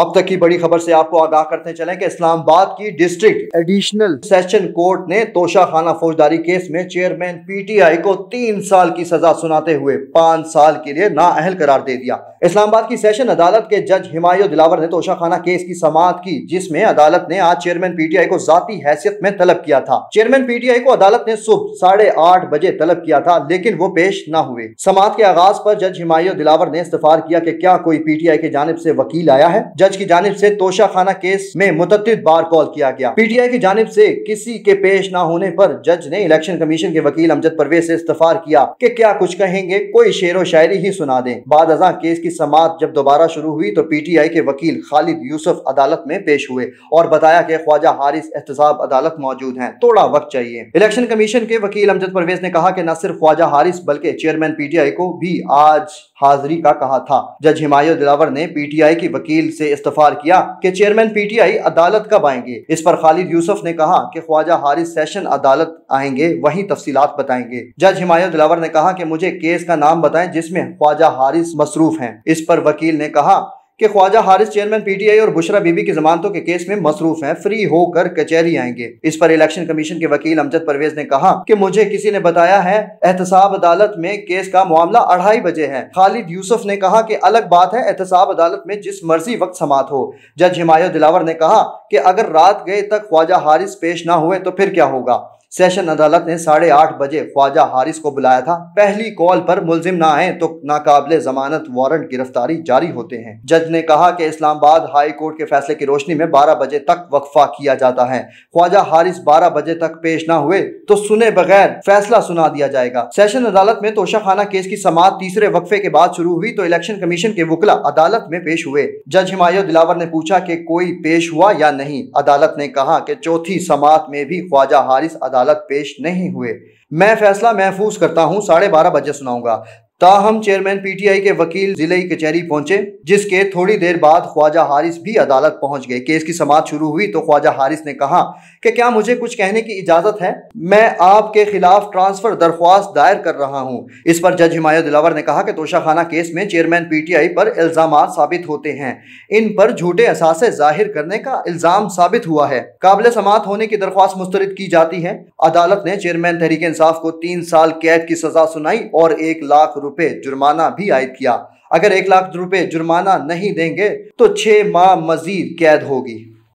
अब तक की बड़ी खबर से आपको आगाह करते चलें कि इस्लामाबाद की डिस्ट्रिक्ट एडिशनल सेशन कोर्ट ने खाना फौजदारी केस में चेयरमैन पीटीआई को तीन साल की सजा सुनाते हुए पांच साल के लिए नाअहल करार दे दिया इस्लामाबाद की सेशन अदालत के जज हिमायू दिलावर ने तोशा खाना केस की समाप्त की जिसमें अदालत ने आज चेयरमैन पीटीआई को जाती हैसियत में तलब किया था चेयरमैन पीटीआई को अदालत ने सुबह साढ़े आठ बजे तलब किया था लेकिन वो पेश न हुए समाप्त के आगाज पर जज हिमायू दिलावर ने इस्तेफार किया की क्या कोई पीटीआई की जानब ऐसी वकील आया है जज की जानब ऐसी तोशाखाना केस में मुतद बार कॉल किया गया पीटीआई की जानब ऐसी किसी के पेश न होने आरोप जज ने इलेक्शन कमीशन के वकील अमजद परवेज ऐसी इस्तेफार किया की क्या कुछ कहेंगे कोई शेर व शायरी ही सुना दे बाद अजा केस की समात जब दोबारा शुरू हुई तो पीटीआई के वकील खालिद यूसुफ अदालत में पेश हुए और बताया की ख्वाजा हारिस एहतसाब अदालत मौजूद है थोड़ा वक्त चाहिए इलेक्शन कमीशन के वकील अमजद परवेज ने कहा की न सिर्फ ख्वाजा हारिस बल्कि चेयरमैन आई को भी आज हाजिरी का कहा था जज हिमायत दिलावर ने पीटीआई की वकील से इस्तफार किया कि चेयरमैन पीटीआई अदालत कब आएंगे इस पर खालिद यूसुफ ने कहा कि ख्वाजा हारिस सेशन अदालत आएंगे वही तफसी बताएंगे जज हिमायत दिलावर ने कहा कि मुझे केस का नाम बताएं जिसमें ख्वाजा हारिस मसरूफ हैं इस पर वकील ने कहा कि ख्वाजा हारिस चेयरमैन पीटीआई और बुशरा बीबी की जमानतों के केस में मसरूफ हैं फ्री होकर कचहरी आएंगे इस पर इलेक्शन कमीशन के वकील अमजद परवेज ने कहा कि मुझे किसी ने बताया है एहतसाब अदालत में केस का मामला अढ़ाई बजे है खालिद यूसुफ ने कहा की अलग बात है एहतसाब अदालत में जिस मर्जी वक्त समात हो जज हिमायत दिलावर ने कहा की अगर रात गए तक ख्वाजा हारिस पेश न हुए तो फिर क्या होगा सेशन अदालत ने साढ़े आठ बजे ख्वाजा हारिस को बुलाया था पहली कॉल पर मुलजिम ना आए तो नाकाबले जमानत वारंट गिरफ्तारी जारी होते हैं जज ने कहा कि इस्लामाबाद हाई कोर्ट के फैसले की रोशनी में बारह बजे तक वक्फा किया जाता है ख्वाजा हारिस बारह बजे तक पेश न हुए तो सुने बगैर फैसला सुना दिया जाएगा सेशन अदालत में तोशाखाना केस की समात तीसरे वक्फे के बाद शुरू हुई तो इलेक्शन कमीशन के वकला अदालत में पेश हुए जज हिमायो दिलावर ने पूछा की कोई पेश हुआ या नहीं अदालत ने कहा की चौथी समात में भी ख्वाजा हारिस अदालत पेश नहीं हुए मैं फैसला महफूज करता हूँ साढ़े बारह बजे सुनाऊंगा ताहम चेयरमैन पीटीआई के वकील जिले की कचहरी पहुंचे जिसके थोड़ी देर बाद ख्वाजा हारिस भी अदालत पहुंच गए केस की समाप्त शुरू हुई तो ख्वाजा हारिस ने कहा कि क्या मुझे कुछ कहने की इजाजत है मैं आपके खिलाफ ट्रांसफर दरख्वास्त दायर कर रहा हूं इस पर जज हिमायत दिलावर ने कहा कि तोशाखाना केस में चेयरमैन पीटीआई पर इल्जाम साबित होते हैं इन पर झूठे असासे जाहिर करने का इल्जाम साबित हुआ है काबिल समात होने की दरख्वास्त मुस्तरद की जाती है अदालत ने चेयरमैन तहरीक इंसाफ को तीन साल कैद की सजा सुनाई और एक लाख रुपए जुर्माना भी आयद किया अगर एक लाख रुपए जुर्माना नहीं देंगे तो छह माह मजीद कैद होगी